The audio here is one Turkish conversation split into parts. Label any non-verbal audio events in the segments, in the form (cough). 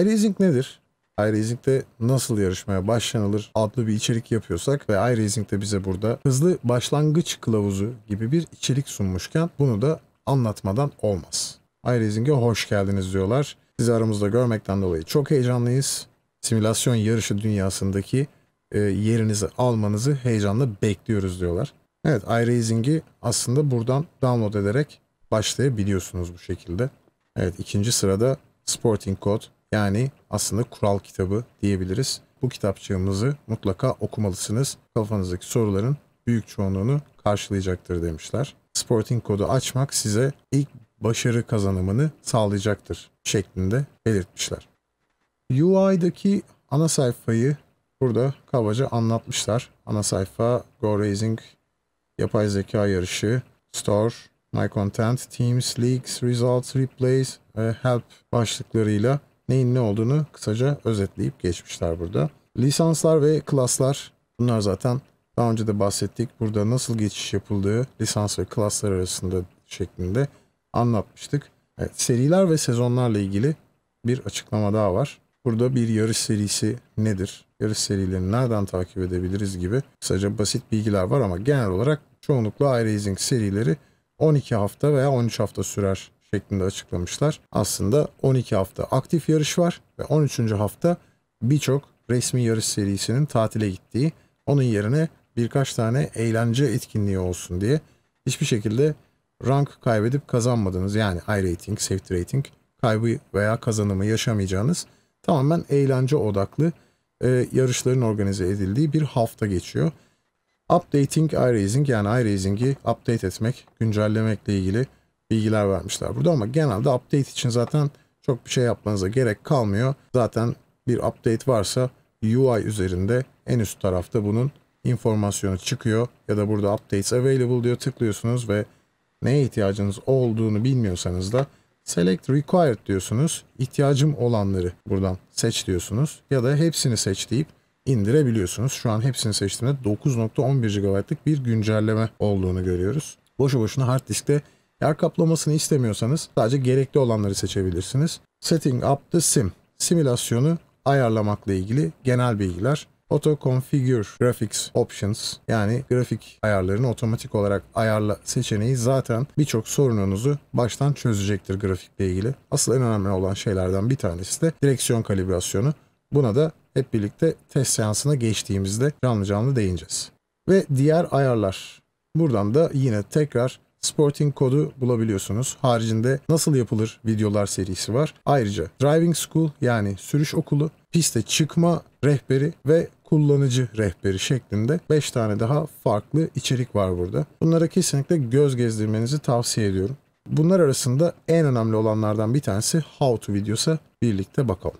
iRacing nedir? iRacing'de nasıl yarışmaya başlanılır adlı bir içerik yapıyorsak ve iRacing'de bize burada hızlı başlangıç kılavuzu gibi bir içerik sunmuşken bunu da anlatmadan olmaz. iRacing'e hoş geldiniz diyorlar. Sizi aramızda görmekten dolayı çok heyecanlıyız. Simülasyon yarışı dünyasındaki e, yerinizi almanızı heyecanla bekliyoruz diyorlar. Evet iRacing'i aslında buradan download ederek başlayabiliyorsunuz bu şekilde. Evet ikinci sırada Sporting Code yani aslında kural kitabı diyebiliriz. Bu kitapçığımızı mutlaka okumalısınız. Kafanızdaki soruların büyük çoğunluğunu karşılayacaktır demişler. Sporting kodu açmak size ilk başarı kazanımını sağlayacaktır şeklinde belirtmişler. UI'daki ana sayfayı burada kabaca anlatmışlar. Ana sayfa Go Racing, yapay zeka yarışı, Store, My Content, Teams, Leagues, Results, Replays, e, Help başlıklarıyla neyin ne olduğunu kısaca özetleyip geçmişler burada. Lisanslar ve klaslar bunlar zaten daha önce de bahsettik. Burada nasıl geçiş yapıldığı lisans ve klaslar arasında şeklinde anlatmıştık. Evet, seriler ve sezonlarla ilgili bir açıklama daha var. Burada bir yarış serisi nedir? Yarış serilerini nereden takip edebiliriz gibi kısaca basit bilgiler var ama genel olarak çoğunlukla iRacing serileri 12 hafta veya 13 hafta sürer şeklinde açıklamışlar. Aslında 12 hafta aktif yarış var ve 13. hafta birçok resmi yarış serisinin tatile gittiği, onun yerine birkaç tane eğlence etkinliği olsun diye hiçbir şekilde rank kaybedip kazanmadığınız yani iRating, Safety Rating kaybı veya kazanımı yaşamayacağınız tamamen eğlence odaklı e, yarışların organize edildiği bir hafta geçiyor. Updating iRacing yani iRacing'i update etmek, güncellemekle ilgili bilgiler vermişler burada ama genelde update için zaten çok bir şey yapmanıza gerek kalmıyor. Zaten bir update varsa UI üzerinde en üst tarafta bunun informasyonu çıkıyor ya da burada updates available diyor tıklıyorsunuz ve neye ihtiyacınız olduğunu bilmiyorsanız da select required diyorsunuz. ihtiyacım olanları buradan seç diyorsunuz ya da hepsini seç deyip indirebiliyorsunuz. Şu an hepsini seçtiğimde 9.11 GB'lık bir güncelleme olduğunu görüyoruz. Boşu boşuna hard diskte Yer kaplamasını istemiyorsanız sadece gerekli olanları seçebilirsiniz. Setting up the sim. Simülasyonu ayarlamakla ilgili genel bilgiler. Auto Configure Graphics Options yani grafik ayarlarını otomatik olarak ayarla seçeneği zaten birçok sorununuzu baştan çözecektir grafikle ilgili. Asıl en önemli olan şeylerden bir tanesi de direksiyon kalibrasyonu. Buna da hep birlikte test seansına geçtiğimizde canlı canlı değineceğiz. Ve diğer ayarlar. Buradan da yine tekrar Sporting kodu bulabiliyorsunuz. Haricinde nasıl yapılır videolar serisi var. Ayrıca Driving School yani sürüş okulu, piste çıkma rehberi ve kullanıcı rehberi şeklinde 5 tane daha farklı içerik var burada. Bunlara kesinlikle göz gezdirmenizi tavsiye ediyorum. Bunlar arasında en önemli olanlardan bir tanesi How to videosu birlikte bakalım.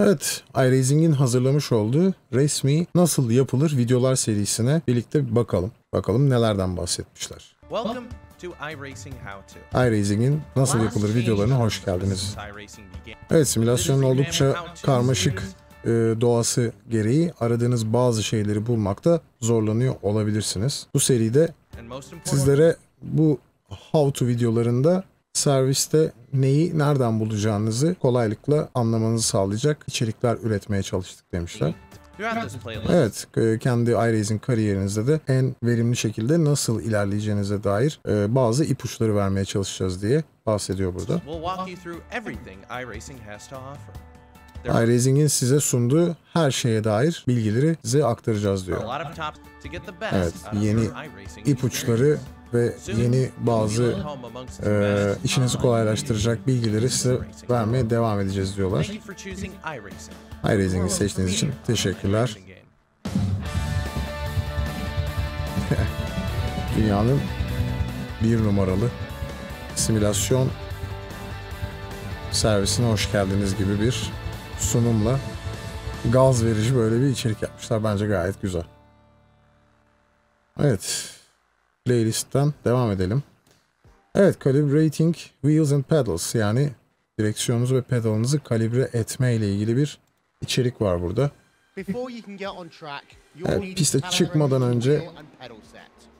Evet, iRacing'in hazırlamış olduğu resmi nasıl yapılır videolar serisine birlikte bakalım. Bakalım nelerden bahsetmişler. Welcome to iRacing How To. iRacing'in nasıl yapılır videolarına hoş geldiniz. Evet, simülasyonun oldukça karmaşık e, doğası gereği aradığınız bazı şeyleri bulmakta zorlanıyor olabilirsiniz. Bu seride sizlere bu how to videolarında serviste neyi nereden bulacağınızı kolaylıkla anlamanızı sağlayacak içerikler üretmeye çalıştık demişler. Evet, e, kendi iRacing kariyerinizde de en verimli şekilde nasıl ilerleyeceğinize dair e, bazı ipuçları vermeye çalışacağız diye bahsediyor burada. iRacing'in size sunduğu her şeye dair bilgileri size aktaracağız diyor. Evet, yeni ipuçları ve yeni şey bazı e, işinizi kolaylaştıracak bilgileri size vermeye devam edeceğiz diyorlar. iRacing'i seçtiğiniz için teşekkürler. (laughs) Dünyanın bir numaralı simülasyon servisine hoş geldiniz gibi bir sunumla gaz verici böyle bir içerik yapmışlar. Bence gayet güzel. Evet playlistten devam edelim. Evet Calibrating Wheels and Pedals yani direksiyonunuzu ve pedalınızı kalibre etme ile ilgili bir içerik var burada. Evet, piste çıkmadan önce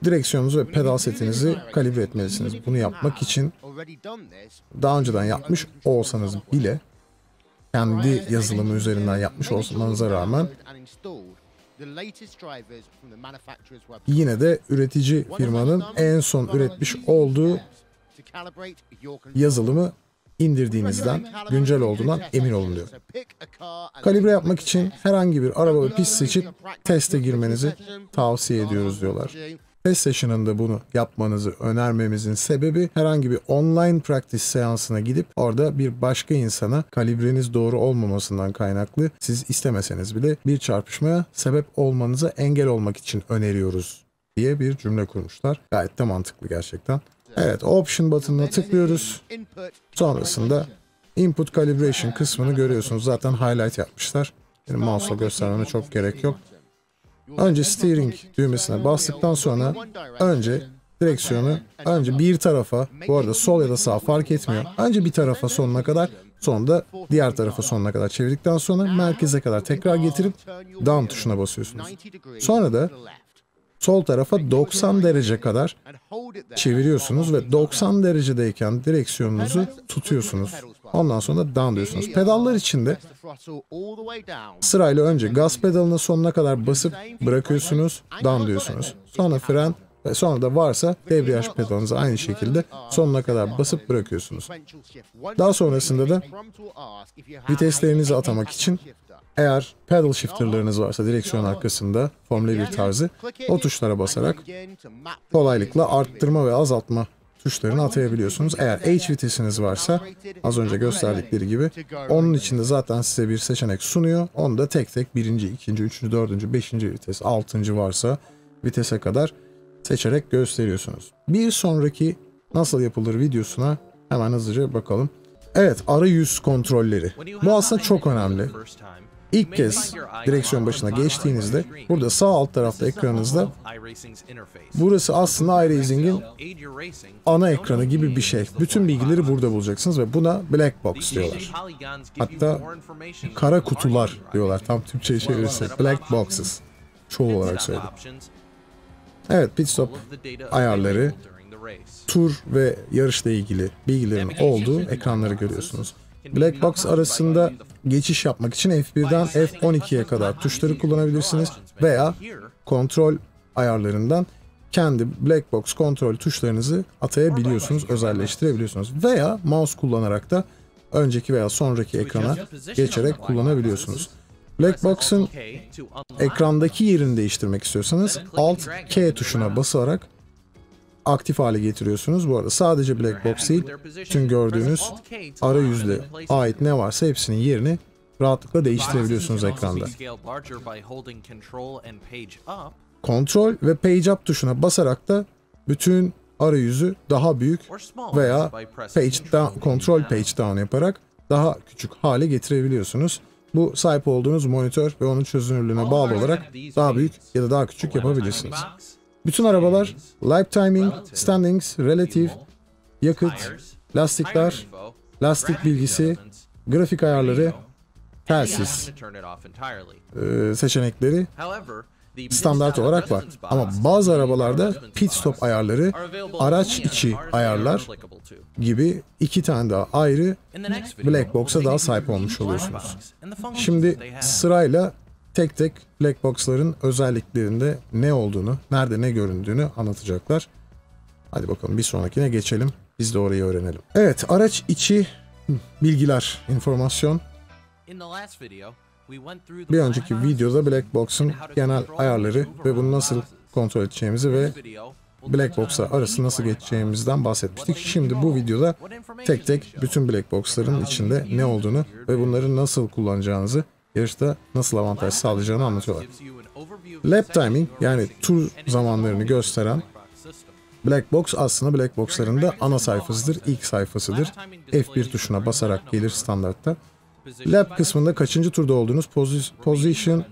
direksiyonunuzu ve pedal setinizi kalibre etmelisiniz. Bunu yapmak için daha önceden yapmış olsanız bile kendi yazılımı üzerinden yapmış olmanıza rağmen Yine de üretici firmanın en son üretmiş olduğu yazılımı indirdiğinizden güncel olduğundan emin olun diyor. Kalibre yapmak için herhangi bir araba ve pist seçip teste girmenizi tavsiye ediyoruz diyorlar test session'ında bunu yapmanızı önermemizin sebebi herhangi bir online practice seansına gidip orada bir başka insana kalibreniz doğru olmamasından kaynaklı siz istemeseniz bile bir çarpışmaya sebep olmanıza engel olmak için öneriyoruz diye bir cümle kurmuşlar. Gayet de mantıklı gerçekten. Evet option butonuna tıklıyoruz. Sonrasında input calibration kısmını görüyorsunuz. Zaten highlight yapmışlar. Benim mouse'la göstermeme çok gerek yok. Önce steering düğmesine bastıktan sonra önce direksiyonu önce bir tarafa bu arada sol ya da sağ fark etmiyor. Önce bir tarafa sonuna kadar sonunda diğer tarafa sonuna kadar çevirdikten sonra merkeze kadar tekrar getirip down tuşuna basıyorsunuz. Sonra da sol tarafa 90 derece kadar çeviriyorsunuz ve 90 derecedeyken direksiyonunuzu tutuyorsunuz. Ondan sonra down diyorsunuz. Pedallar için de sırayla önce gaz pedalını sonuna kadar basıp bırakıyorsunuz. Down diyorsunuz. Sonra fren ve sonra da varsa debriyaj pedalınızı aynı şekilde sonuna kadar basıp bırakıyorsunuz. Daha sonrasında da viteslerinizi atamak için eğer pedal shifterlarınız varsa direksiyon arkasında Formula 1 tarzı o tuşlara basarak kolaylıkla arttırma ve azaltma tuşlarını atayabiliyorsunuz. Eğer H vitesiniz varsa az önce gösterdikleri gibi onun içinde zaten size bir seçenek sunuyor. Onu da tek tek birinci, ikinci, üçüncü, dördüncü, beşinci vites, altıncı varsa vitese kadar seçerek gösteriyorsunuz. Bir sonraki nasıl yapılır videosuna hemen hızlıca bakalım. Evet arayüz kontrolleri. Bu aslında çok önemli ilk kez direksiyon başına geçtiğinizde burada sağ alt tarafta ekranınızda burası aslında iRacing'in ana ekranı gibi bir şey. Bütün bilgileri burada bulacaksınız ve buna black box diyorlar. Hatta kara kutular diyorlar tam Türkçe'ye çevirirsek. Black boxes. Çoğu olarak söyledim. Evet pit stop ayarları, tur ve yarışla ilgili bilgilerin olduğu ekranları görüyorsunuz. Black Box arasında geçiş yapmak için F1'den F12'ye kadar tuşları kullanabilirsiniz veya kontrol ayarlarından kendi black box kontrol tuşlarınızı atayabiliyorsunuz, özelleştirebiliyorsunuz veya mouse kullanarak da önceki veya sonraki ekrana geçerek kullanabiliyorsunuz. Black Box'ın ekrandaki yerini değiştirmek istiyorsanız Alt K tuşuna basarak aktif hale getiriyorsunuz. Bu arada sadece black box değil, tüm gördüğünüz arayüzle ait ne varsa hepsinin yerini rahatlıkla değiştirebiliyorsunuz ekranda. Kontrol ve page up tuşuna basarak da bütün arayüzü daha büyük veya page down, kontrol page down yaparak daha küçük hale getirebiliyorsunuz. Bu sahip olduğunuz monitör ve onun çözünürlüğüne bağlı olarak daha büyük ya da daha küçük yapabilirsiniz. Bütün arabalar lap timing, standings, relative, yakıt, lastikler, lastik bilgisi, grafik ayarları, telsiz ee, seçenekleri standart olarak var. Ama bazı arabalarda pit stop ayarları, araç içi ayarlar gibi iki tane daha ayrı black box'a daha sahip olmuş oluyorsunuz. Şimdi sırayla tek tek black box'ların özelliklerinde ne olduğunu, nerede ne göründüğünü anlatacaklar. Hadi bakalım bir sonrakine geçelim. Biz de orayı öğrenelim. Evet, araç içi bilgiler, informasyon. Bir önceki videoda Black Box'un genel ayarları ve bunu nasıl kontrol edeceğimizi ve Black Box'a arası nasıl geçeceğimizden bahsetmiştik. Şimdi bu videoda tek tek bütün Black Box'ların içinde ne olduğunu ve bunları nasıl kullanacağınızı yarışta nasıl avantaj sağlayacağını anlatıyorlar. Lap timing yani tur zamanlarını gösteren Black Box aslında Black Box'ların da ana sayfasıdır, ilk sayfasıdır. F1 tuşuna basarak gelir standartta. Lap kısmında kaçıncı turda olduğunuz poz position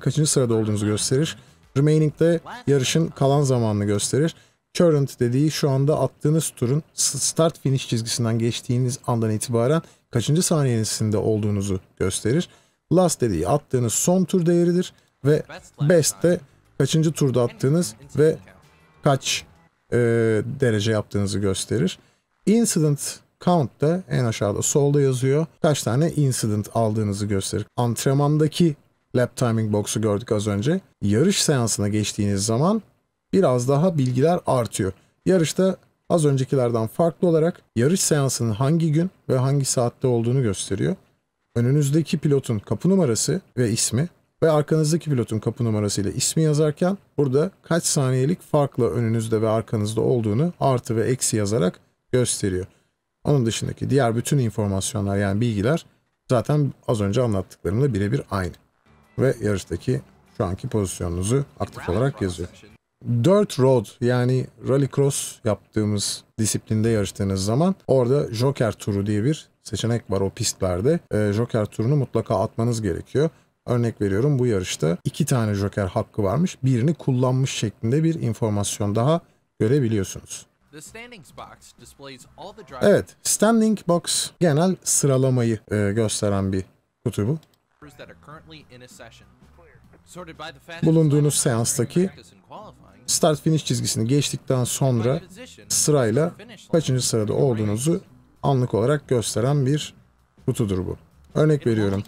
kaçıncı sırada olduğunuzu gösterir. Remaining'de yarışın kalan zamanını gösterir current dediği şu anda attığınız turun start finish çizgisinden geçtiğiniz andan itibaren kaçıncı saniyesinde olduğunuzu gösterir. Last dediği attığınız son tur değeridir ve best de kaçıncı turda attığınız ve kaç e, derece yaptığınızı gösterir. Incident count da en aşağıda solda yazıyor. Kaç tane incident aldığınızı gösterir. Antrenmandaki lap timing box'u gördük az önce. Yarış seansına geçtiğiniz zaman biraz daha bilgiler artıyor. Yarışta az öncekilerden farklı olarak yarış seansının hangi gün ve hangi saatte olduğunu gösteriyor. Önünüzdeki pilotun kapı numarası ve ismi ve arkanızdaki pilotun kapı numarası ile ismi yazarken burada kaç saniyelik farkla önünüzde ve arkanızda olduğunu artı ve eksi yazarak gösteriyor. Onun dışındaki diğer bütün informasyonlar yani bilgiler zaten az önce anlattıklarımla birebir aynı. Ve yarıştaki şu anki pozisyonunuzu aktif olarak yazıyor. Dirt Road yani Rallycross yaptığımız disiplinde yarıştığınız zaman orada Joker turu diye bir seçenek var o pistlerde. E, Joker turunu mutlaka atmanız gerekiyor. Örnek veriyorum bu yarışta iki tane Joker hakkı varmış. Birini kullanmış şeklinde bir informasyon daha görebiliyorsunuz. Evet, Standing Box genel sıralamayı e, gösteren bir kutu bu. Bulunduğunuz seanstaki start finish çizgisini geçtikten sonra sırayla kaçıncı sırada olduğunuzu anlık olarak gösteren bir kutudur bu. Örnek veriyorum.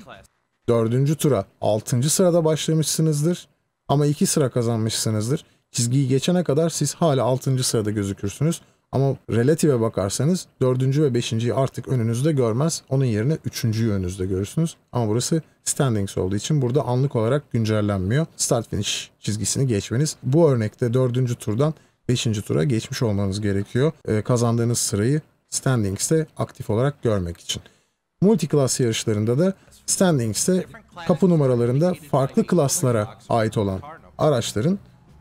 Dördüncü tura altıncı sırada başlamışsınızdır ama iki sıra kazanmışsınızdır. Çizgiyi geçene kadar siz hala altıncı sırada gözükürsünüz. Ama relative e bakarsanız dördüncü ve beşinciyi artık önünüzde görmez. Onun yerine üçüncüyü önünüzde görürsünüz. Ama burası standings olduğu için burada anlık olarak güncellenmiyor. Start finish çizgisini geçmeniz. Bu örnekte dördüncü turdan beşinci tura geçmiş olmanız gerekiyor. Ee, kazandığınız sırayı standings'te aktif olarak görmek için. Multiclass yarışlarında da standings'te kapı numaralarında farklı klaslara ait olan araçların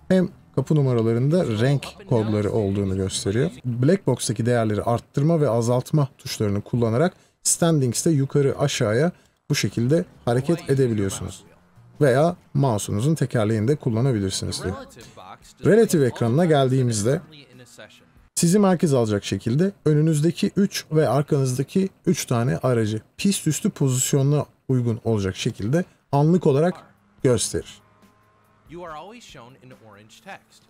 hem kapı numaralarında renk kodları olduğunu gösteriyor. Black Blackbox'taki değerleri arttırma ve azaltma tuşlarını kullanarak Standings'te yukarı aşağıya bu şekilde hareket edebiliyorsunuz. Veya mouse'unuzun tekerleğini de kullanabilirsiniz diyor. Relative ekranına geldiğimizde sizi merkez alacak şekilde önünüzdeki 3 ve arkanızdaki 3 tane aracı pist üstü pozisyonuna uygun olacak şekilde anlık olarak gösterir.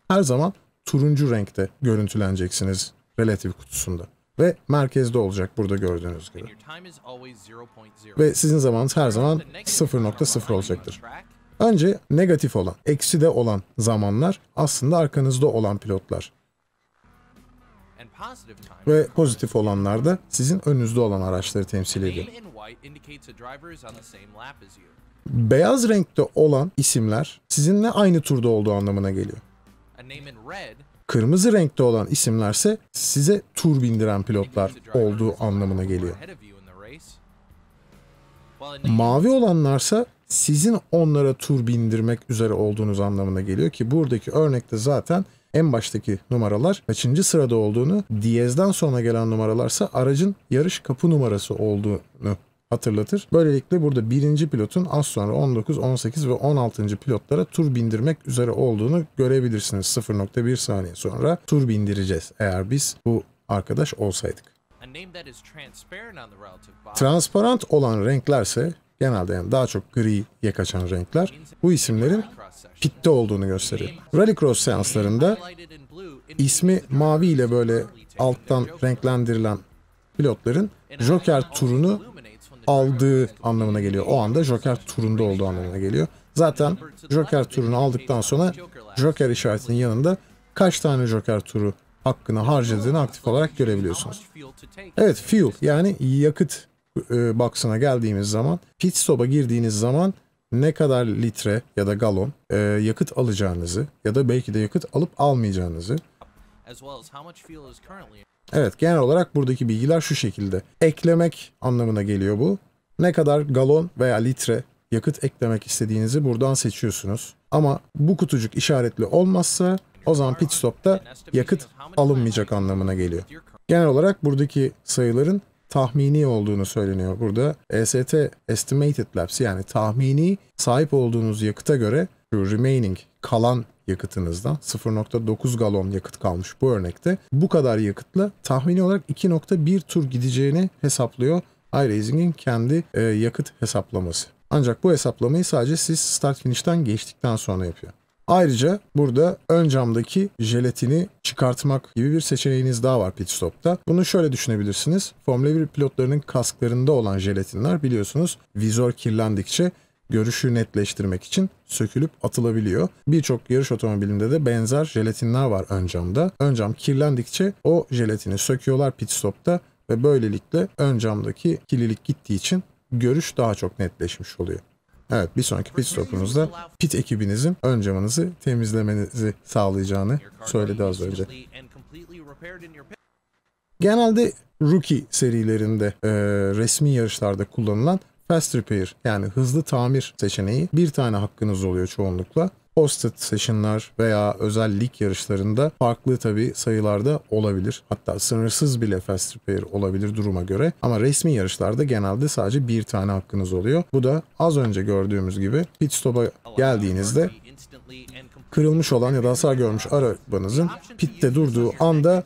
Her zaman turuncu renkte görüntüleneceksiniz relatif kutusunda ve merkezde olacak burada gördüğünüz gibi. Ve sizin zamanınız her zaman 0.0 olacaktır. Önce negatif olan, eksi de olan zamanlar aslında arkanızda olan pilotlar. Ve pozitif olanlar da sizin önünüzde olan araçları temsil ediyor. Beyaz renkte olan isimler sizinle aynı turda olduğu anlamına geliyor. Kırmızı renkte olan isimlerse size tur bindiren pilotlar olduğu anlamına geliyor. Mavi olanlarsa sizin onlara tur bindirmek üzere olduğunuz anlamına geliyor ki buradaki örnekte zaten en baştaki numaralar kaçıncı sırada olduğunu, Diez'den sonra gelen numaralarsa aracın yarış kapı numarası olduğunu hatırlatır. Böylelikle burada birinci pilotun az sonra 19, 18 ve 16. pilotlara tur bindirmek üzere olduğunu görebilirsiniz. 0.1 saniye sonra tur bindireceğiz eğer biz bu arkadaş olsaydık. Transparent olan renklerse genelde yani daha çok griye kaçan renkler bu isimlerin pitte olduğunu gösterir. Rallycross seanslarında ismi mavi ile böyle alttan renklendirilen pilotların Joker turunu aldığı anlamına geliyor. O anda Joker turunda olduğu anlamına geliyor. Zaten Joker turunu aldıktan sonra Joker işaretinin yanında kaç tane Joker turu hakkını harcadığını aktif olarak görebiliyorsunuz. Evet fuel yani yakıt e, box'ına geldiğimiz zaman pit stop'a girdiğiniz zaman ne kadar litre ya da galon e, yakıt alacağınızı ya da belki de yakıt alıp almayacağınızı Evet genel olarak buradaki bilgiler şu şekilde. Eklemek anlamına geliyor bu. Ne kadar galon veya litre yakıt eklemek istediğinizi buradan seçiyorsunuz. Ama bu kutucuk işaretli olmazsa o zaman pit stopta yakıt alınmayacak anlamına geliyor. Genel olarak buradaki sayıların tahmini olduğunu söyleniyor burada. EST Estimated Labs yani tahmini sahip olduğunuz yakıta göre şu remaining kalan yakıtınızda 0.9 galon yakıt kalmış bu örnekte. Bu kadar yakıtla tahmini olarak 2.1 tur gideceğini hesaplıyor iRacing'in kendi e, yakıt hesaplaması. Ancak bu hesaplamayı sadece siz start finish'ten geçtikten sonra yapıyor. Ayrıca burada ön camdaki jelatini çıkartmak gibi bir seçeneğiniz daha var pit stop'ta. Bunu şöyle düşünebilirsiniz. Formula 1 pilotlarının kasklarında olan jelatinler biliyorsunuz vizör kirlendikçe görüşü netleştirmek için sökülüp atılabiliyor. Birçok yarış otomobilinde de benzer jelatinler var ön camda. Ön cam kirlendikçe o jelatini söküyorlar pit stopta ve böylelikle ön camdaki kirlilik gittiği için görüş daha çok netleşmiş oluyor. Evet bir sonraki pit stopunuzda pit ekibinizin ön camınızı temizlemenizi sağlayacağını söyledi az önce. Genelde rookie serilerinde e, resmi yarışlarda kullanılan Fast Repair yani hızlı tamir seçeneği bir tane hakkınız oluyor çoğunlukla. Hosted session'lar veya özel lig yarışlarında farklı tabi sayılarda olabilir. Hatta sınırsız bile fast repair olabilir duruma göre. Ama resmi yarışlarda genelde sadece bir tane hakkınız oluyor. Bu da az önce gördüğümüz gibi pit stop'a geldiğinizde kırılmış olan ya da hasar görmüş arabanızın pitte durduğu anda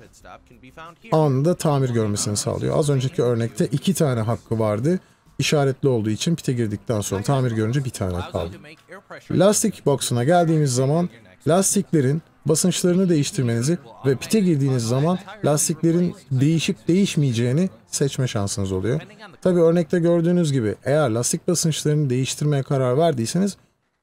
anında tamir görmesini sağlıyor. Az önceki örnekte iki tane hakkı vardı işaretli olduğu için pite girdikten sonra tamir görünce bir tane kaldı. Lastik box'una geldiğimiz zaman lastiklerin basınçlarını değiştirmenizi ve pite girdiğiniz zaman lastiklerin değişip değişmeyeceğini seçme şansınız oluyor. Tabi örnekte gördüğünüz gibi eğer lastik basınçlarını değiştirmeye karar verdiyseniz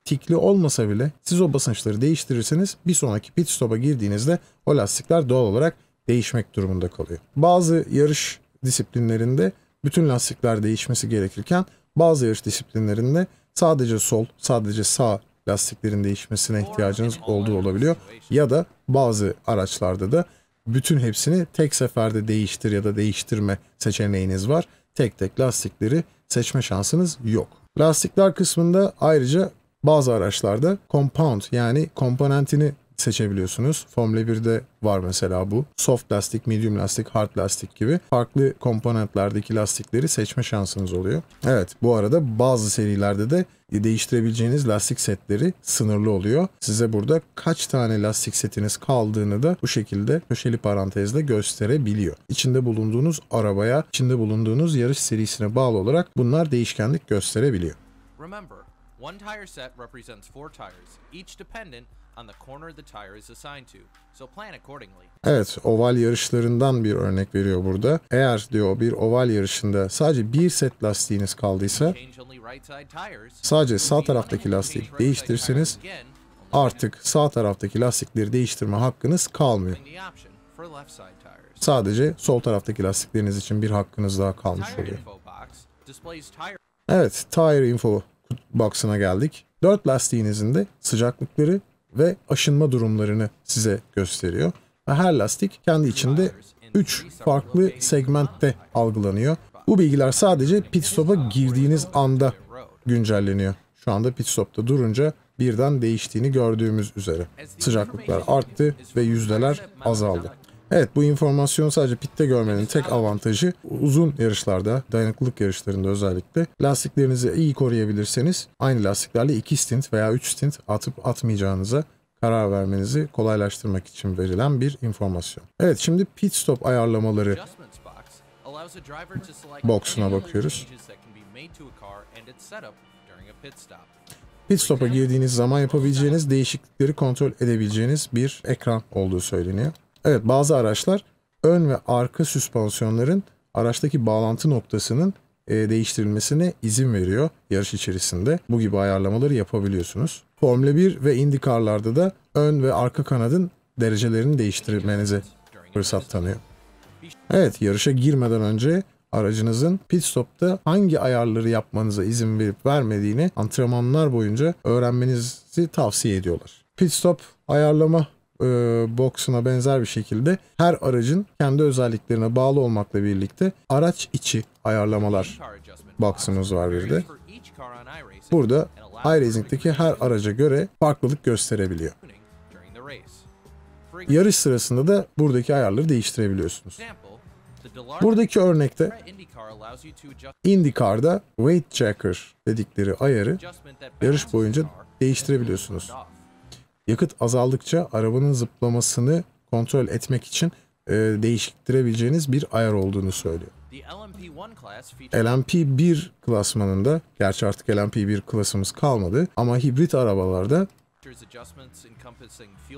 tikli olmasa bile siz o basınçları değiştirirseniz bir sonraki pit stop'a girdiğinizde o lastikler doğal olarak değişmek durumunda kalıyor. Bazı yarış disiplinlerinde bütün lastikler değişmesi gerekirken bazı yarış disiplinlerinde sadece sol, sadece sağ lastiklerin değişmesine ihtiyacınız olduğu olabiliyor. Ya da bazı araçlarda da bütün hepsini tek seferde değiştir ya da değiştirme seçeneğiniz var. Tek tek lastikleri seçme şansınız yok. Lastikler kısmında ayrıca bazı araçlarda compound yani komponentini seçebiliyorsunuz. Formula 1'de var mesela bu. Soft lastik, medium lastik, hard lastik gibi farklı komponentlerdeki lastikleri seçme şansınız oluyor. Evet bu arada bazı serilerde de değiştirebileceğiniz lastik setleri sınırlı oluyor. Size burada kaç tane lastik setiniz kaldığını da bu şekilde köşeli parantezle gösterebiliyor. İçinde bulunduğunuz arabaya, içinde bulunduğunuz yarış serisine bağlı olarak bunlar değişkenlik gösterebiliyor. Remember, one tire set represents four tires, each dependent Evet, oval yarışlarından bir örnek veriyor burada. Eğer diyor bir oval yarışında sadece bir set lastiğiniz kaldıysa sadece sağ taraftaki lastiği değiştirseniz artık sağ taraftaki lastikleri değiştirme hakkınız kalmıyor. Sadece sol taraftaki lastikleriniz için bir hakkınız daha kalmış oluyor. Evet, Tire Info box'ına geldik. Dört lastiğinizin de sıcaklıkları ve aşınma durumlarını size gösteriyor. Ve her lastik kendi içinde 3 farklı segmentte algılanıyor. Bu bilgiler sadece pit stop'a girdiğiniz anda güncelleniyor. Şu anda pit stop'ta durunca birden değiştiğini gördüğümüz üzere. Sıcaklıklar arttı ve yüzdeler azaldı. Evet bu informasyonu sadece pitte görmenin tek avantajı uzun yarışlarda dayanıklılık yarışlarında özellikle lastiklerinizi iyi koruyabilirseniz aynı lastiklerle 2 stint veya 3 stint atıp atmayacağınıza karar vermenizi kolaylaştırmak için verilen bir informasyon. Evet şimdi pit stop ayarlamaları boxuna bakıyoruz. Pit stop'a girdiğiniz zaman yapabileceğiniz değişiklikleri kontrol edebileceğiniz bir ekran olduğu söyleniyor. Evet bazı araçlar ön ve arka süspansiyonların araçtaki bağlantı noktasının e, değiştirilmesine izin veriyor yarış içerisinde. Bu gibi ayarlamaları yapabiliyorsunuz. Formula 1 ve IndyCar'larda da ön ve arka kanadın derecelerini değiştirmenize fırsat tanıyor. Evet yarışa girmeden önce aracınızın pit stopta hangi ayarları yapmanıza izin verip vermediğini antrenmanlar boyunca öğrenmenizi tavsiye ediyorlar. Pit stop ayarlama e, boksuna benzer bir şekilde her aracın kendi özelliklerine bağlı olmakla birlikte araç içi ayarlamalar box'ımız var bir de. Burada iRacing'deki her araca göre farklılık gösterebiliyor. Yarış sırasında da buradaki ayarları değiştirebiliyorsunuz. Buradaki örnekte IndyCar'da weight checker dedikleri ayarı yarış boyunca değiştirebiliyorsunuz yakıt azaldıkça arabanın zıplamasını kontrol etmek için e, değiştirebileceğiniz bir ayar olduğunu söylüyor. LMP1 klasmanında, gerçi artık LMP1 klasımız kalmadı ama hibrit arabalarda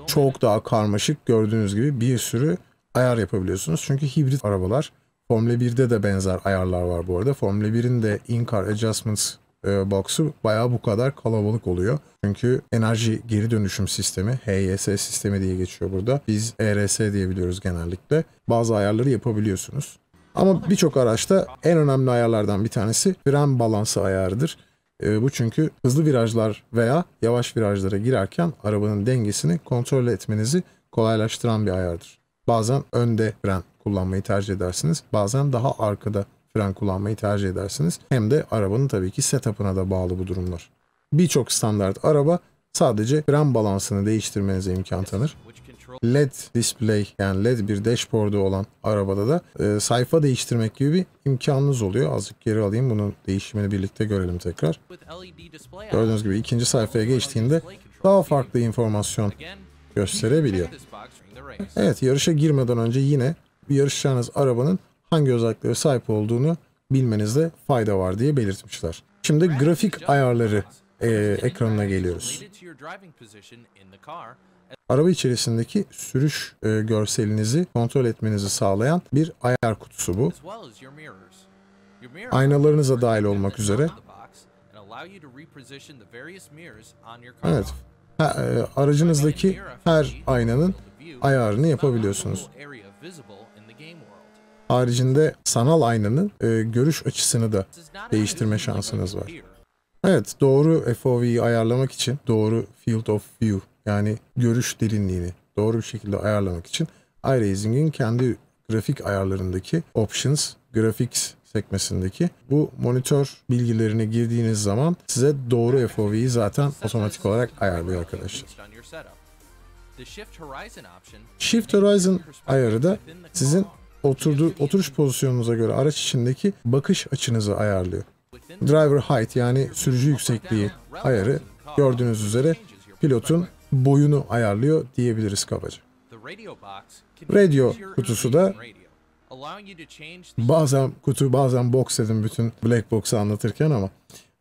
çok daha karmaşık gördüğünüz gibi bir sürü ayar yapabiliyorsunuz. Çünkü hibrit arabalar Formula 1'de de benzer ayarlar var bu arada. Formula 1'in de in-car adjustments e, box'u bayağı bu kadar kalabalık oluyor. Çünkü enerji geri dönüşüm sistemi HYS sistemi diye geçiyor burada. Biz ERS diye biliyoruz genellikle. Bazı ayarları yapabiliyorsunuz. Ama birçok araçta en önemli ayarlardan bir tanesi fren balansı ayarıdır. E, bu çünkü hızlı virajlar veya yavaş virajlara girerken arabanın dengesini kontrol etmenizi kolaylaştıran bir ayardır. Bazen önde fren kullanmayı tercih edersiniz. Bazen daha arkada fren kullanmayı tercih edersiniz. Hem de arabanın tabii ki setup'ına da bağlı bu durumlar. Birçok standart araba sadece fren balansını değiştirmenize imkan tanır. LED display yani LED bir dashboard'u olan arabada da e, sayfa değiştirmek gibi bir imkanınız oluyor. Azıcık geri alayım bunun değişimini birlikte görelim tekrar. Gördüğünüz gibi ikinci sayfaya geçtiğinde daha farklı informasyon gösterebiliyor. Evet yarışa girmeden önce yine yarışacağınız arabanın hangi özelliklere sahip olduğunu bilmenizde fayda var diye belirtmişler. Şimdi grafik ayarları e, ekranına geliyoruz. Araba içerisindeki sürüş e, görselinizi kontrol etmenizi sağlayan bir ayar kutusu bu. Aynalarınıza dahil olmak üzere. Evet. Ha, e, aracınızdaki her aynanın ayarını yapabiliyorsunuz. Haricinde sanal aynanın e, görüş açısını da değiştirme şansınız var. Evet doğru FOV'yi ayarlamak için doğru field of view yani görüş derinliğini doğru bir şekilde ayarlamak için iRacing'in kendi grafik ayarlarındaki options, graphics sekmesindeki bu monitör bilgilerini girdiğiniz zaman size doğru FOV'yi zaten otomatik olarak ayarlıyor arkadaşlar. Shift Horizon ayarı da sizin oturdu, oturuş pozisyonunuza göre araç içindeki bakış açınızı ayarlıyor. Driver height yani sürücü yüksekliği ayarı gördüğünüz üzere pilotun boyunu ayarlıyor diyebiliriz kabaca. Radio kutusu da bazen kutu bazen box dedim bütün black box'ı anlatırken ama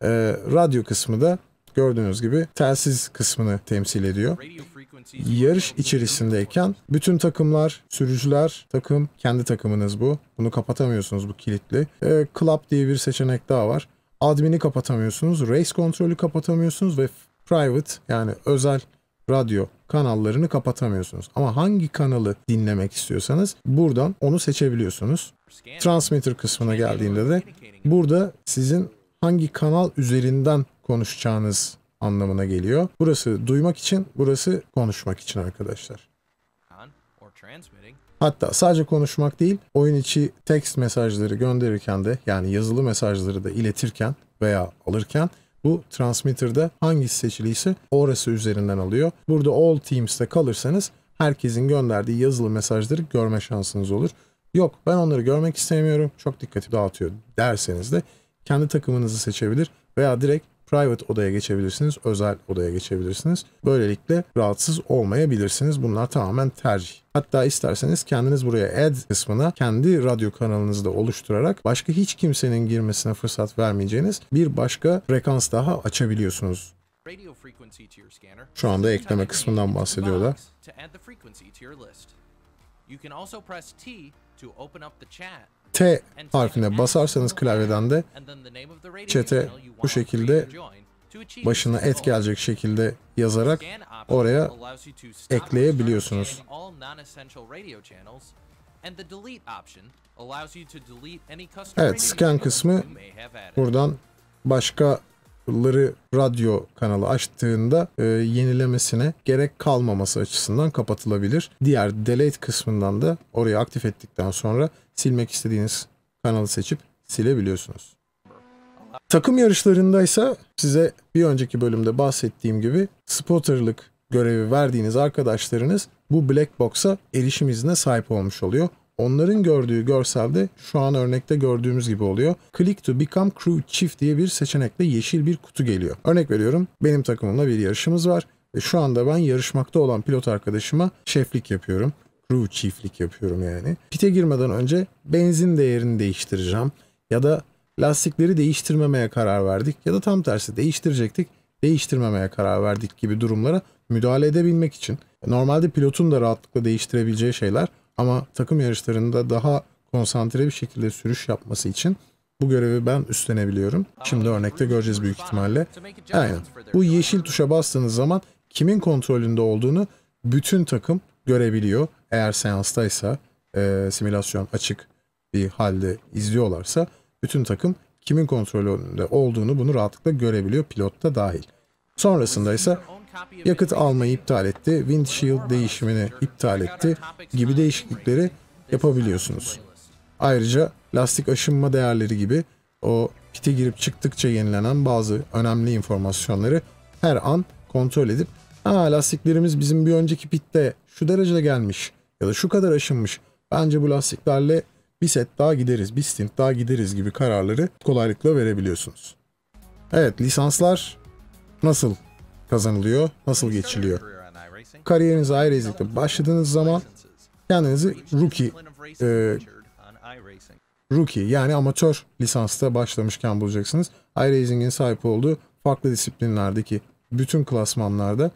e, radyo kısmı da gördüğünüz gibi telsiz kısmını temsil ediyor yarış içerisindeyken bütün takımlar, sürücüler, takım, kendi takımınız bu. Bunu kapatamıyorsunuz bu kilitli. E, club diye bir seçenek daha var. Admin'i kapatamıyorsunuz, race kontrolü kapatamıyorsunuz ve private yani özel radyo kanallarını kapatamıyorsunuz. Ama hangi kanalı dinlemek istiyorsanız buradan onu seçebiliyorsunuz. Transmitter kısmına geldiğinde de burada sizin hangi kanal üzerinden konuşacağınız anlamına geliyor. Burası duymak için, burası konuşmak için arkadaşlar. Hatta sadece konuşmak değil, oyun içi text mesajları gönderirken de yani yazılı mesajları da iletirken veya alırken bu transmitter'da hangisi seçiliyse orası üzerinden alıyor. Burada All Teams'te kalırsanız herkesin gönderdiği yazılı mesajları görme şansınız olur. Yok ben onları görmek istemiyorum çok dikkati dağıtıyor derseniz de kendi takımınızı seçebilir veya direkt private odaya geçebilirsiniz, özel odaya geçebilirsiniz. Böylelikle rahatsız olmayabilirsiniz. Bunlar tamamen tercih. Hatta isterseniz kendiniz buraya add kısmına kendi radyo kanalınızı da oluşturarak başka hiç kimsenin girmesine fırsat vermeyeceğiniz bir başka frekans daha açabiliyorsunuz. Şu anda ekleme kısmından bahsediyorlar. You can also press T to open up the chat T harfine basarsanız klavyeden de çete bu şekilde başına et gelecek şekilde yazarak oraya ekleyebiliyorsunuz. Evet scan kısmı buradan başka ları radyo kanalı açtığında e, yenilemesine gerek kalmaması açısından kapatılabilir. Diğer delete kısmından da orayı aktif ettikten sonra silmek istediğiniz kanalı seçip silebiliyorsunuz. Takım yarışlarındaysa size bir önceki bölümde bahsettiğim gibi spotterlık görevi verdiğiniz arkadaşlarınız bu black box'a erişim iznine sahip olmuş oluyor. Onların gördüğü görselde şu an örnekte gördüğümüz gibi oluyor. Click to become crew chief diye bir seçenekle yeşil bir kutu geliyor. Örnek veriyorum benim takımımla bir yarışımız var. Ve şu anda ben yarışmakta olan pilot arkadaşıma şeflik yapıyorum. Crew chieflik yapıyorum yani. Pite girmeden önce benzin değerini değiştireceğim. Ya da lastikleri değiştirmemeye karar verdik. Ya da tam tersi değiştirecektik. Değiştirmemeye karar verdik gibi durumlara müdahale edebilmek için. Normalde pilotun da rahatlıkla değiştirebileceği şeyler ama takım yarışlarında daha konsantre bir şekilde sürüş yapması için bu görevi ben üstlenebiliyorum. Şimdi örnekte göreceğiz büyük ihtimalle. Aynen. Bu yeşil tuşa bastığınız zaman kimin kontrolünde olduğunu bütün takım görebiliyor. Eğer seanstaysa e, simülasyon açık bir halde izliyorlarsa bütün takım kimin kontrolünde olduğunu bunu rahatlıkla görebiliyor pilot da dahil. Sonrasında ise yakıt almayı iptal etti, windshield değişimini iptal etti gibi değişiklikleri yapabiliyorsunuz. Ayrıca lastik aşınma değerleri gibi o pite girip çıktıkça yenilenen bazı önemli informasyonları her an kontrol edip aa lastiklerimiz bizim bir önceki pitte şu derecede gelmiş ya da şu kadar aşınmış bence bu lastiklerle bir set daha gideriz, bir stint daha gideriz gibi kararları kolaylıkla verebiliyorsunuz. Evet lisanslar nasıl kazanılıyor, nasıl geçiliyor? Kariyerinize iRacing'de başladığınız zaman kendinizi rookie e, rookie yani amatör lisansta başlamışken bulacaksınız. iRacing'in sahip olduğu farklı disiplinlerdeki bütün klasmanlarda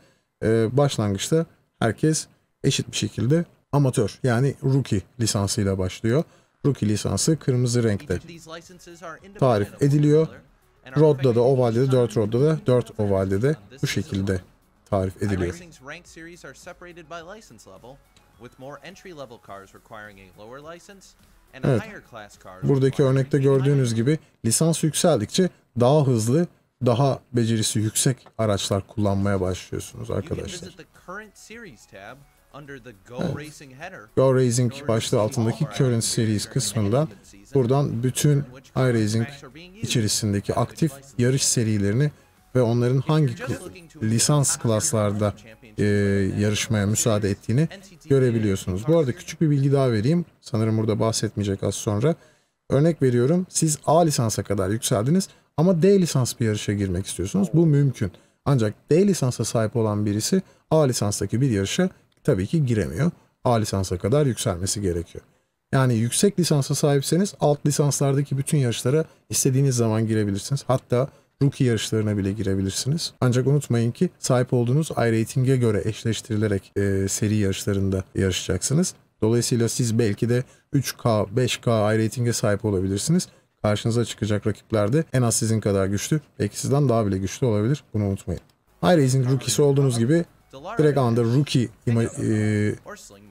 e, başlangıçta herkes eşit bir şekilde amatör yani rookie lisansıyla başlıyor. Rookie lisansı kırmızı renkte tarif ediliyor Rodda da ovalde de 4 rodda da 4 ovalde de bu şekilde tarif ediliyor. Evet. Buradaki örnekte gördüğünüz gibi lisans yükseldikçe daha hızlı, daha becerisi yüksek araçlar kullanmaya başlıyorsunuz arkadaşlar. Go Racing başlığı altındaki Current Series kısmından buradan bütün iRacing içerisindeki aktif yarış serilerini ve onların hangi lisans klaslarda e, yarışmaya müsaade ettiğini görebiliyorsunuz. Bu arada küçük bir bilgi daha vereyim. Sanırım burada bahsetmeyecek az sonra. Örnek veriyorum siz A lisansa kadar yükseldiniz ama D lisans bir yarışa girmek istiyorsunuz. Bu mümkün. Ancak D lisansa sahip olan birisi A lisanstaki bir yarışa tabii ki giremiyor. A lisansa kadar yükselmesi gerekiyor. Yani yüksek lisansa sahipseniz alt lisanslardaki bütün yarışlara istediğiniz zaman girebilirsiniz. Hatta rookie yarışlarına bile girebilirsiniz. Ancak unutmayın ki sahip olduğunuz iRating'e göre eşleştirilerek e, seri yarışlarında yarışacaksınız. Dolayısıyla siz belki de 3K, 5K iRating'e sahip olabilirsiniz. Karşınıza çıkacak rakipler de en az sizin kadar güçlü, belki sizden daha bile güçlü olabilir. Bunu unutmayın. iRacing Rookie'si olduğunuz gibi Direkt anda rookie, e,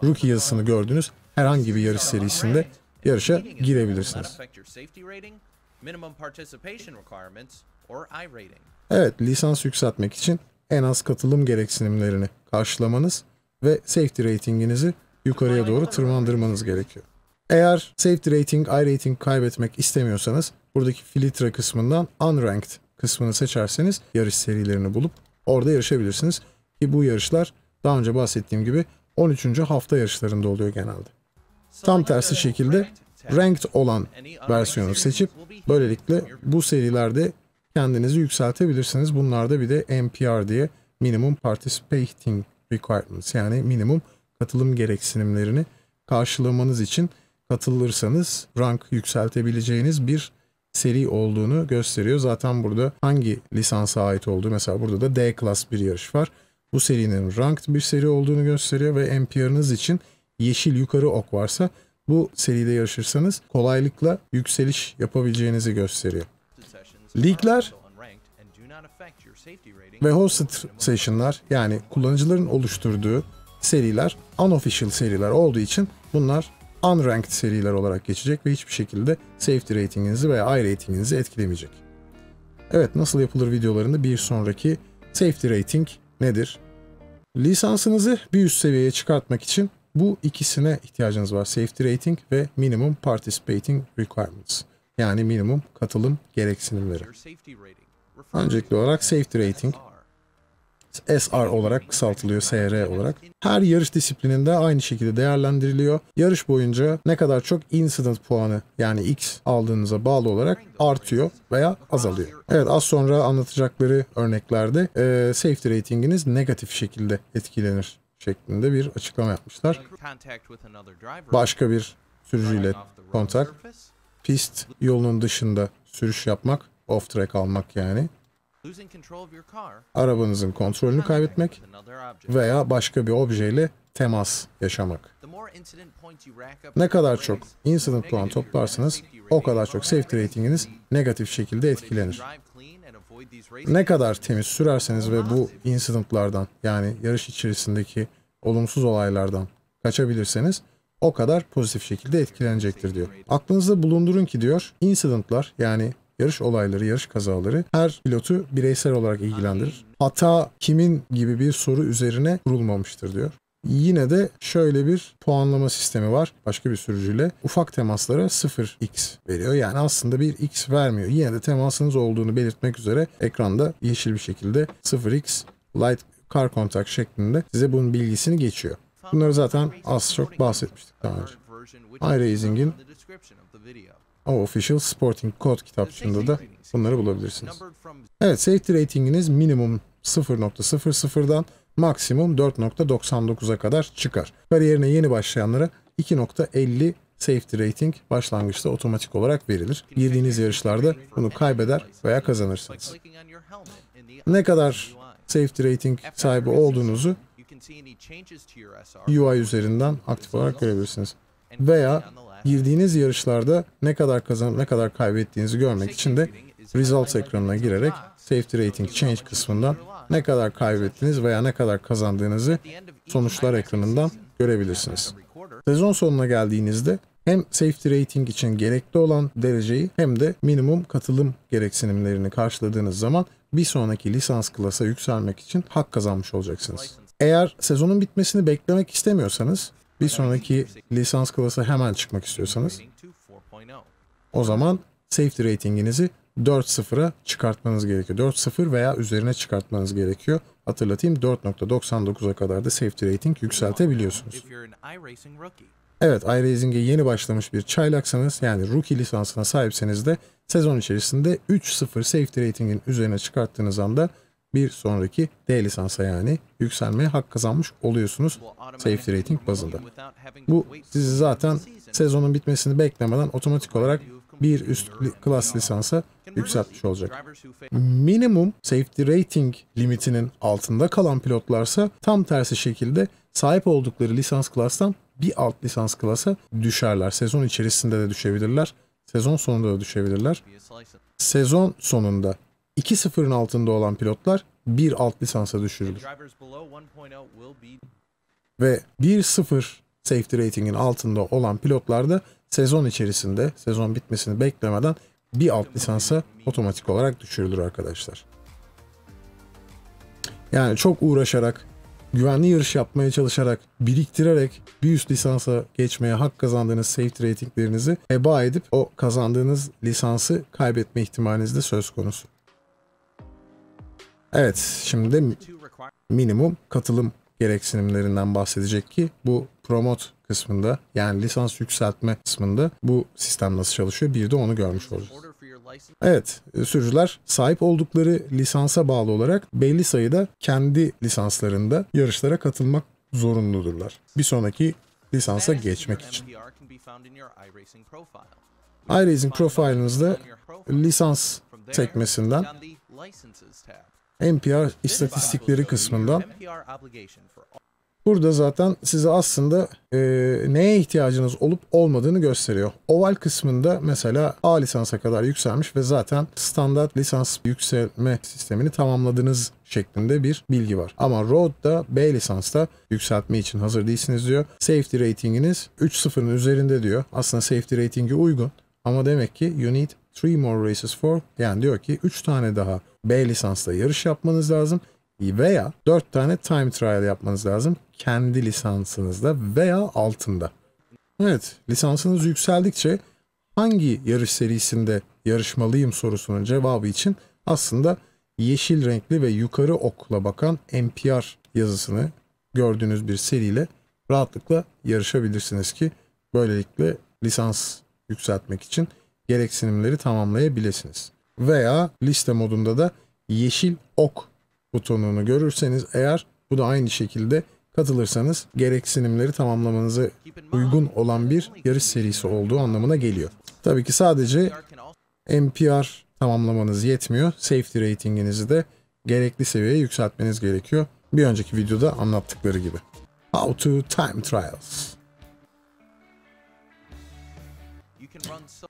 rookie yazısını gördünüz. Herhangi bir yarış serisinde yarışa girebilirsiniz. Evet, lisans yükseltmek için en az katılım gereksinimlerini karşılamanız ve safety ratinginizi yukarıya doğru tırmandırmanız gerekiyor. Eğer safety rating, eye rating kaybetmek istemiyorsanız buradaki filtre kısmından unranked kısmını seçerseniz yarış serilerini bulup orada yarışabilirsiniz. Ki bu yarışlar daha önce bahsettiğim gibi 13. hafta yarışlarında oluyor genelde. Tam tersi şekilde ranked olan versiyonu seçip böylelikle bu serilerde kendinizi yükseltebilirsiniz. Bunlarda bir de MPR diye minimum participating requirements yani minimum katılım gereksinimlerini karşılamanız için katılırsanız rank yükseltebileceğiniz bir seri olduğunu gösteriyor. Zaten burada hangi lisansa ait olduğu mesela burada da D class bir yarış var bu serinin ranked bir seri olduğunu gösteriyor ve MPR'ınız için yeşil yukarı ok varsa bu seride yarışırsanız kolaylıkla yükseliş yapabileceğinizi gösteriyor. Ligler ve hosted session'lar yani kullanıcıların oluşturduğu seriler unofficial seriler olduğu için bunlar unranked seriler olarak geçecek ve hiçbir şekilde safety ratinginizi veya i ratinginizi etkilemeyecek. Evet nasıl yapılır videolarını bir sonraki safety rating nedir Lisansınızı bir üst seviyeye çıkartmak için bu ikisine ihtiyacınız var. Safety Rating ve Minimum Participating Requirements. Yani minimum katılım gereksinimleri. Öncelikli olarak Safety Rating SR olarak kısaltılıyor SR olarak. Her yarış disiplininde aynı şekilde değerlendiriliyor. Yarış boyunca ne kadar çok incident puanı yani X aldığınıza bağlı olarak artıyor veya azalıyor. Evet az sonra anlatacakları örneklerde e, safety ratinginiz negatif şekilde etkilenir şeklinde bir açıklama yapmışlar. Başka bir sürücüyle kontak, pist yolunun dışında sürüş yapmak, off track almak yani. Arabanızın kontrolünü kaybetmek veya başka bir objeyle temas yaşamak. Ne kadar çok incident puan toplarsanız o kadar çok safety ratinginiz negatif şekilde etkilenir. Ne kadar temiz sürerseniz ve bu incidentlardan yani yarış içerisindeki olumsuz olaylardan kaçabilirseniz o kadar pozitif şekilde etkilenecektir diyor. Aklınızda bulundurun ki diyor incidentlar yani yarış olayları, yarış kazaları her pilotu bireysel olarak ilgilendirir. Hata kimin gibi bir soru üzerine kurulmamıştır diyor. Yine de şöyle bir puanlama sistemi var başka bir sürücüyle. Ufak temaslara 0x veriyor. Yani aslında bir x vermiyor. Yine de temasınız olduğunu belirtmek üzere ekranda yeşil bir şekilde 0x light car contact şeklinde size bunun bilgisini geçiyor. Bunları zaten az çok bahsetmiştik daha önce. iRacing'in A Official Sporting Code kitapçığında da bunları bulabilirsiniz. Evet safety ratinginiz minimum 0.00'dan maksimum 4.99'a kadar çıkar. Kariyerine yeni başlayanlara 2.50 safety rating başlangıçta otomatik olarak verilir. Girdiğiniz yarışlarda bunu kaybeder veya kazanırsınız. Ne kadar safety rating sahibi olduğunuzu UI üzerinden aktif olarak görebilirsiniz. Veya girdiğiniz yarışlarda ne kadar kazanıp ne kadar kaybettiğinizi görmek için de Results ekranına girerek Safety Rating Change kısmından ne kadar kaybettiniz veya ne kadar kazandığınızı sonuçlar ekranından görebilirsiniz. Sezon sonuna geldiğinizde hem safety rating için gerekli olan dereceyi hem de minimum katılım gereksinimlerini karşıladığınız zaman bir sonraki lisans klasa yükselmek için hak kazanmış olacaksınız. Eğer sezonun bitmesini beklemek istemiyorsanız bir sonraki lisans klasa hemen çıkmak istiyorsanız o zaman safety ratinginizi 4.0'a çıkartmanız gerekiyor. 4.0 veya üzerine çıkartmanız gerekiyor. Hatırlatayım 4.99'a kadar da safety rating yükseltebiliyorsunuz. Evet iRacing'e yeni başlamış bir çaylaksanız yani rookie lisansına sahipseniz de sezon içerisinde 3.0 safety rating'in üzerine çıkarttığınız anda bir sonraki D lisansa yani yükselmeye hak kazanmış oluyorsunuz safety rating bazında. Bu sizi zaten sezonun bitmesini beklemeden otomatik olarak bir üst klas lisansa yükseltmiş olacak. Minimum safety rating limitinin altında kalan pilotlarsa tam tersi şekilde sahip oldukları lisans klastan bir alt lisans klasa düşerler. Sezon içerisinde de düşebilirler. Sezon sonunda da düşebilirler. Sezon sonunda sıfırın altında olan pilotlar bir alt lisansa düşürülür. Oh Ve sıfır safety rating'in altında olan pilotlar da sezon içerisinde sezon bitmesini beklemeden bir alt lisansa otomatik olarak düşürülür arkadaşlar. Yani çok uğraşarak, güvenli yarış yapmaya çalışarak, biriktirerek bir üst lisansa geçmeye hak kazandığınız safety ratinglerinizi heba edip o kazandığınız lisansı kaybetme ihtimaliniz de söz konusu. Evet şimdi de minimum katılım gereksinimlerinden bahsedecek ki bu promote kısmında yani lisans yükseltme kısmında bu sistem nasıl çalışıyor bir de onu görmüş olacağız. Evet, e, sürücüler sahip oldukları lisansa bağlı olarak belli sayıda kendi lisanslarında yarışlara katılmak zorunludurlar. Bir sonraki lisansa geçmek için. iRacing profilinizde lisans sekmesinden NPR istatistikleri kısmından. Burada zaten size aslında e, neye ihtiyacınız olup olmadığını gösteriyor. Oval kısmında mesela A lisansa kadar yükselmiş ve zaten standart lisans yükselme sistemini tamamladınız şeklinde bir bilgi var. Ama Road'da B lisansta yükseltme için hazır değilsiniz diyor. Safety ratinginiz 3.0'ın üzerinde diyor. Aslında safety ratingi uygun ama demek ki you need 3 more races for yani diyor ki 3 tane daha B lisansla yarış yapmanız lazım veya 4 tane time trial yapmanız lazım kendi lisansınızda veya altında. Evet, lisansınız yükseldikçe hangi yarış serisinde yarışmalıyım sorusunun cevabı için aslında yeşil renkli ve yukarı okla bakan NPR yazısını gördüğünüz bir seriyle rahatlıkla yarışabilirsiniz ki böylelikle lisans yükseltmek için gereksinimleri tamamlayabilirsiniz veya liste modunda da yeşil ok butonunu görürseniz eğer bu da aynı şekilde katılırsanız gereksinimleri tamamlamanızı uygun olan bir yarış serisi olduğu anlamına geliyor. Tabii ki sadece NPR tamamlamanız yetmiyor. Safety ratinginizi de gerekli seviyeye yükseltmeniz gerekiyor. Bir önceki videoda anlattıkları gibi. How to Time Trials.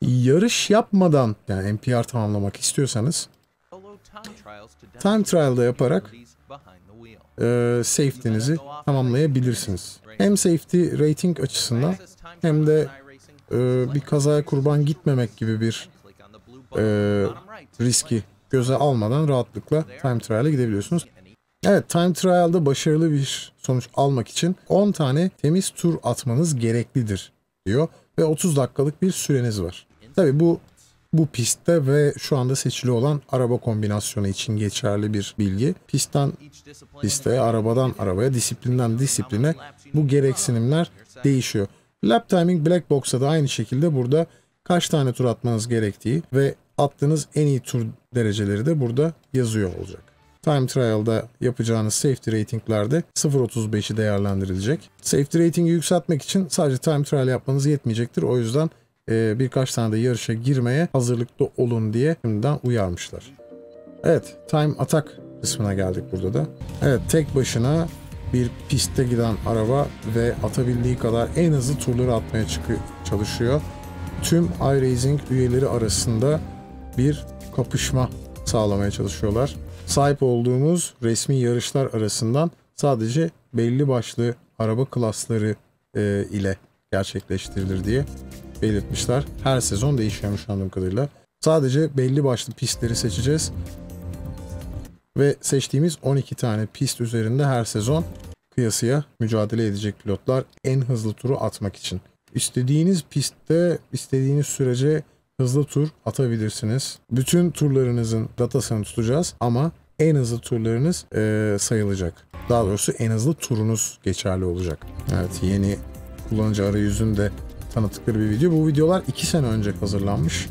yarış yapmadan yani NPR tamamlamak istiyorsanız time trial da yaparak e, safety'nizi tamamlayabilirsiniz. Hem safety rating açısından hem de e, bir kazaya kurban gitmemek gibi bir e, riski göze almadan rahatlıkla time trial'a gidebiliyorsunuz. Evet time trial'da başarılı bir sonuç almak için 10 tane temiz tur atmanız gereklidir diyor ve 30 dakikalık bir süreniz var. Tabii bu bu pistte ve şu anda seçili olan araba kombinasyonu için geçerli bir bilgi. Pistten piste, arabadan arabaya, disiplinden disipline bu gereksinimler değişiyor. Lap timing black box'a da aynı şekilde burada kaç tane tur atmanız gerektiği ve attığınız en iyi tur dereceleri de burada yazıyor olacak time trial'da yapacağınız safety ratinglerde 0.35'i değerlendirilecek. Safety ratingi yükseltmek için sadece time trial yapmanız yetmeyecektir. O yüzden e, birkaç tane de yarışa girmeye hazırlıklı olun diye şimdiden uyarmışlar. Evet time attack kısmına geldik burada da. Evet tek başına bir pistte giden araba ve atabildiği kadar en hızlı turları atmaya çalışıyor. Tüm iRacing üyeleri arasında bir kapışma sağlamaya çalışıyorlar sahip olduğumuz resmi yarışlar arasından sadece belli başlı araba klasları e, ile gerçekleştirilir diye belirtmişler. Her sezon değişiyormuş anladığım kadarıyla. Sadece belli başlı pistleri seçeceğiz. Ve seçtiğimiz 12 tane pist üzerinde her sezon kıyasıya mücadele edecek pilotlar en hızlı turu atmak için. İstediğiniz pistte, istediğiniz sürece hızlı tur atabilirsiniz. Bütün turlarınızın datasını tutacağız ama en hızlı turlarınız e, sayılacak. Daha doğrusu en hızlı turunuz geçerli olacak. Evet yeni kullanıcı arayüzün de tanıttıkları bir video. Bu videolar 2 sene önce hazırlanmış.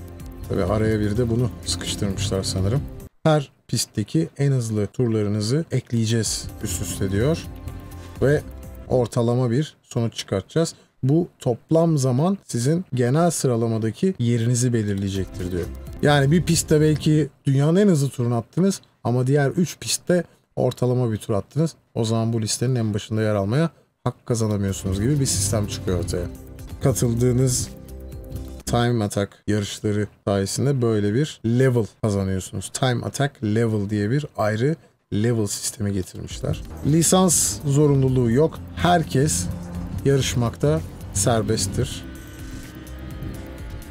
Tabi araya bir de bunu sıkıştırmışlar sanırım. Her pistteki en hızlı turlarınızı ekleyeceğiz üst üste diyor. Ve ortalama bir sonuç çıkartacağız. Bu toplam zaman sizin genel sıralamadaki yerinizi belirleyecektir diyor. Yani bir pistte belki dünyanın en hızlı turunu attınız ama diğer 3 pistte ortalama bir tur attınız. O zaman bu listenin en başında yer almaya hak kazanamıyorsunuz gibi bir sistem çıkıyor ortaya. Katıldığınız Time Attack yarışları sayesinde böyle bir level kazanıyorsunuz. Time Attack Level diye bir ayrı level sistemi getirmişler. Lisans zorunluluğu yok. Herkes yarışmakta serbesttir.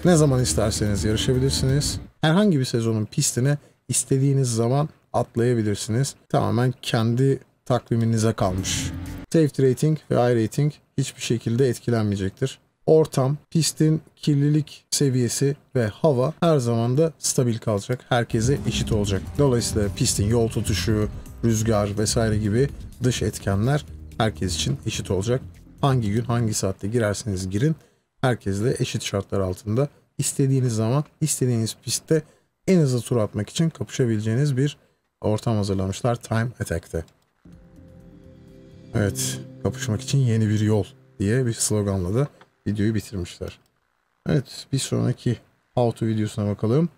Ne zaman isterseniz yarışabilirsiniz. Herhangi bir sezonun pistine istediğiniz zaman atlayabilirsiniz. Tamamen kendi takviminize kalmış. Safety rating ve I rating hiçbir şekilde etkilenmeyecektir. Ortam, pistin kirlilik seviyesi ve hava her zaman da stabil kalacak. Herkese eşit olacak. Dolayısıyla pistin yol tutuşu, rüzgar vesaire gibi dış etkenler herkes için eşit olacak. Hangi gün hangi saatte girerseniz girin. Herkesle eşit şartlar altında istediğiniz zaman istediğiniz pistte en hızlı tur atmak için kapışabileceğiniz bir ortam hazırlamışlar Time Attack'te. Evet kapışmak için yeni bir yol diye bir sloganla da videoyu bitirmişler. Evet bir sonraki auto videosuna bakalım.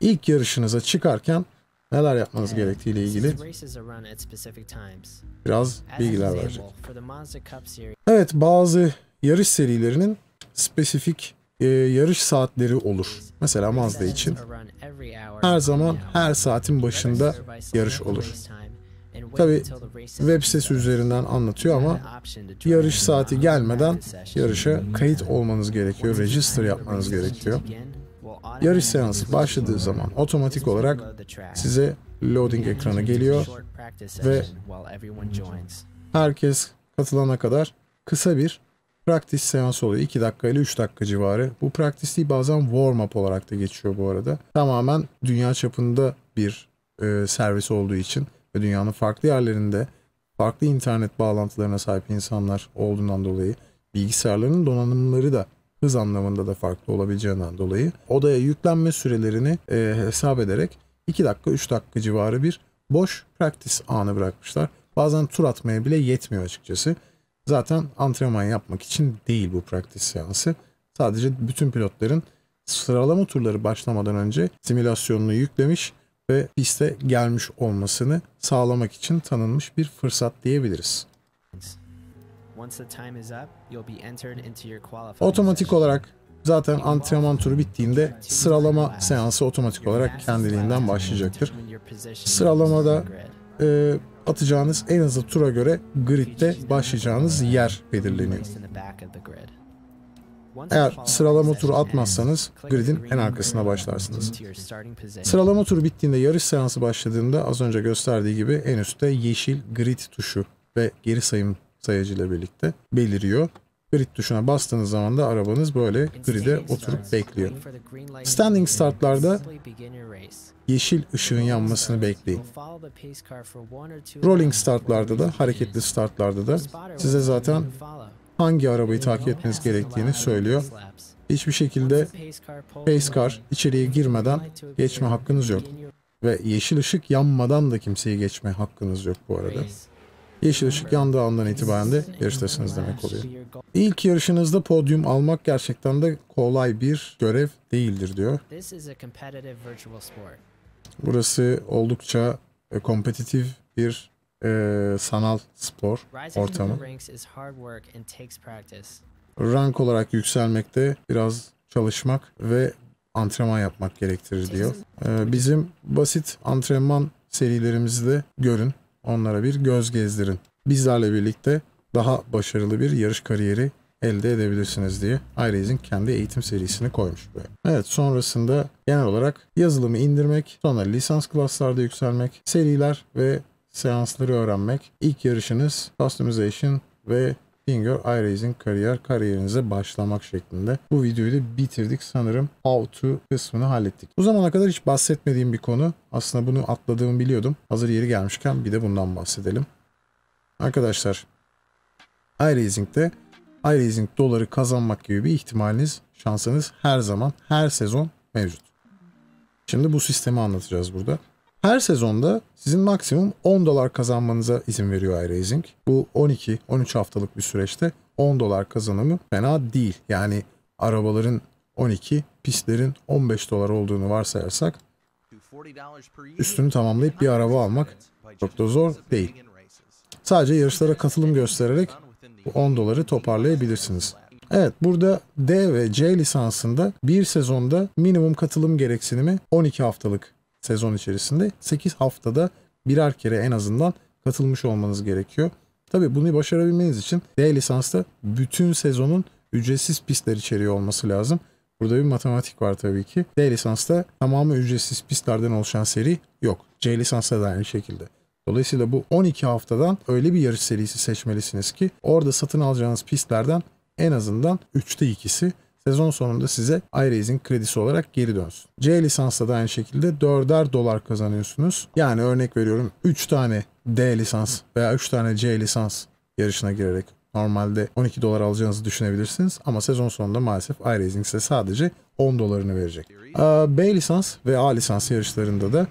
İlk yarışınıza çıkarken neler yapmanız gerektiği ile ilgili biraz bilgiler verecek. Evet bazı yarış serilerinin spesifik e, yarış saatleri olur. Mesela Mazda için her zaman her saatin başında yarış olur. Tabi web sitesi üzerinden anlatıyor ama yarış saati gelmeden yarışa kayıt olmanız gerekiyor, register yapmanız gerekiyor. Yarış seansı başladığı zaman otomatik olarak size loading ekranı geliyor ve herkes katılana kadar kısa bir praktis seansı oluyor. 2 dakika ile 3 dakika civarı. Bu praktisliği bazen warm up olarak da geçiyor bu arada. Tamamen dünya çapında bir e, servis olduğu için ve dünyanın farklı yerlerinde farklı internet bağlantılarına sahip insanlar olduğundan dolayı bilgisayarların donanımları da hız anlamında da farklı olabileceğinden dolayı odaya yüklenme sürelerini e, hesap ederek 2 dakika 3 dakika civarı bir boş practice anı bırakmışlar. Bazen tur atmaya bile yetmiyor açıkçası. Zaten antrenman yapmak için değil bu practice seansı. Sadece bütün pilotların sıralama turları başlamadan önce simülasyonunu yüklemiş ve piste gelmiş olmasını sağlamak için tanınmış bir fırsat diyebiliriz. Otomatik olarak zaten antrenman turu bittiğinde sıralama seansı otomatik olarak kendiliğinden başlayacaktır. Sıralamada e, atacağınız en hızlı tura göre gridde başlayacağınız yer belirleniyor. Eğer sıralama turu atmazsanız gridin en arkasına başlarsınız. Sıralama turu bittiğinde yarış seansı başladığında az önce gösterdiği gibi en üstte yeşil grid tuşu ve geri sayım sayacıyla birlikte beliriyor. Grid tuşuna bastığınız zaman da arabanız böyle grid'e oturup bekliyor. Standing startlarda yeşil ışığın yanmasını bekleyin. Rolling startlarda da, hareketli startlarda da size zaten hangi arabayı takip etmeniz gerektiğini söylüyor. Hiçbir şekilde pace car içeriye girmeden geçme hakkınız yok. Ve yeşil ışık yanmadan da kimseyi geçme hakkınız yok bu arada. Yeşil ışık yandığı andan itibaren de yarıştasınız demek oluyor. İlk yarışınızda podyum almak gerçekten de kolay bir görev değildir diyor. Burası oldukça e, kompetitif bir e, sanal spor ortamı. Rank olarak yükselmekte biraz çalışmak ve antrenman yapmak gerektirir diyor. E, bizim basit antrenman serilerimizi de görün. Onlara bir göz gezdirin. Bizlerle birlikte daha başarılı bir yarış kariyeri elde edebilirsiniz diye iRacing kendi eğitim serisini koymuş Evet sonrasında genel olarak yazılımı indirmek, sonra lisans klaslarda yükselmek, seriler ve seansları öğrenmek, ilk yarışınız customization ve Finger iRacing kariyer kariyerinize başlamak şeklinde. Bu videoyu da bitirdik sanırım. How to kısmını hallettik. Bu zamana kadar hiç bahsetmediğim bir konu. Aslında bunu atladığımı biliyordum. Hazır yeri gelmişken bir de bundan bahsedelim. Arkadaşlar iRacing'de iRacing doları kazanmak gibi bir ihtimaliniz, şansınız her zaman, her sezon mevcut. Şimdi bu sistemi anlatacağız burada. Her sezonda sizin maksimum 10 dolar kazanmanıza izin veriyor iRacing. Bu 12-13 haftalık bir süreçte 10 dolar kazanımı fena değil. Yani arabaların 12, pistlerin 15 dolar olduğunu varsayarsak üstünü tamamlayıp bir araba almak çok da zor değil. Sadece yarışlara katılım göstererek bu 10 doları toparlayabilirsiniz. Evet burada D ve C lisansında bir sezonda minimum katılım gereksinimi 12 haftalık sezon içerisinde 8 haftada birer kere en azından katılmış olmanız gerekiyor. Tabii bunu başarabilmeniz için D lisansta bütün sezonun ücretsiz pistler içeriği olması lazım. Burada bir matematik var tabii ki. D lisansta tamamı ücretsiz pistlerden oluşan seri yok. C lisansta da aynı şekilde. Dolayısıyla bu 12 haftadan öyle bir yarış serisi seçmelisiniz ki orada satın alacağınız pistlerden en azından 3'te ikisi sezon sonunda size iRaising kredisi olarak geri dönsün. C lisansla da aynı şekilde 4'er dolar kazanıyorsunuz. Yani örnek veriyorum 3 tane D lisans veya 3 tane C lisans yarışına girerek normalde 12 dolar alacağınızı düşünebilirsiniz ama sezon sonunda maalesef iRacing size sadece 10 dolarını verecek. Ee, B lisans ve A lisans yarışlarında da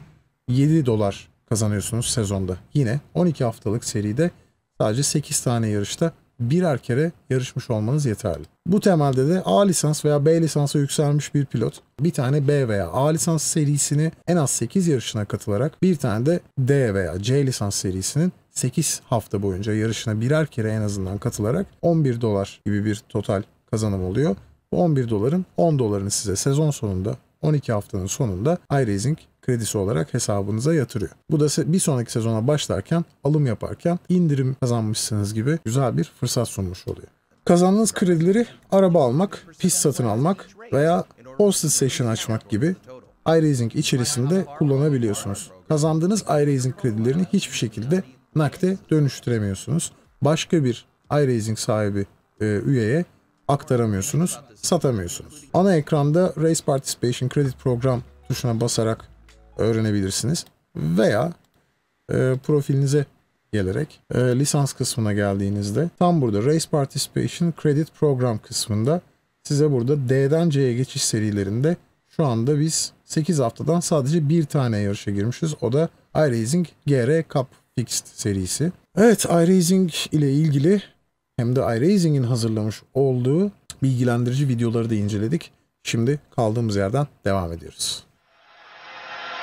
7 dolar kazanıyorsunuz sezonda. Yine 12 haftalık seride sadece 8 tane yarışta birer kere yarışmış olmanız yeterli. Bu temelde de A lisans veya B lisansa yükselmiş bir pilot bir tane B veya A lisans serisini en az 8 yarışına katılarak bir tane de D veya C lisans serisinin 8 hafta boyunca yarışına birer kere en azından katılarak 11 dolar gibi bir total kazanım oluyor. Bu 11 doların 10 dolarını size sezon sonunda 12 haftanın sonunda iRacing kredisi olarak hesabınıza yatırıyor. Bu da bir sonraki sezona başlarken alım yaparken indirim kazanmışsınız gibi güzel bir fırsat sunmuş oluyor. Kazandığınız kredileri araba almak, pis satın almak veya hosted session açmak gibi iRacing içerisinde kullanabiliyorsunuz. Kazandığınız iRacing kredilerini hiçbir şekilde nakde dönüştüremiyorsunuz. Başka bir iRacing sahibi e, üyeye aktaramıyorsunuz, satamıyorsunuz. Ana ekranda Race Participation Credit Program tuşuna basarak öğrenebilirsiniz. Veya e, profilinize gelerek e, lisans kısmına geldiğinizde tam burada Race Participation Credit Program kısmında size burada D'den C'ye geçiş serilerinde şu anda biz 8 haftadan sadece bir tane yarışa girmişiz. O da iRacing GR Cup Fixed serisi. Evet iRacing ile ilgili hem de iRacing'in hazırlamış olduğu bilgilendirici videoları da inceledik. Şimdi kaldığımız yerden devam ediyoruz.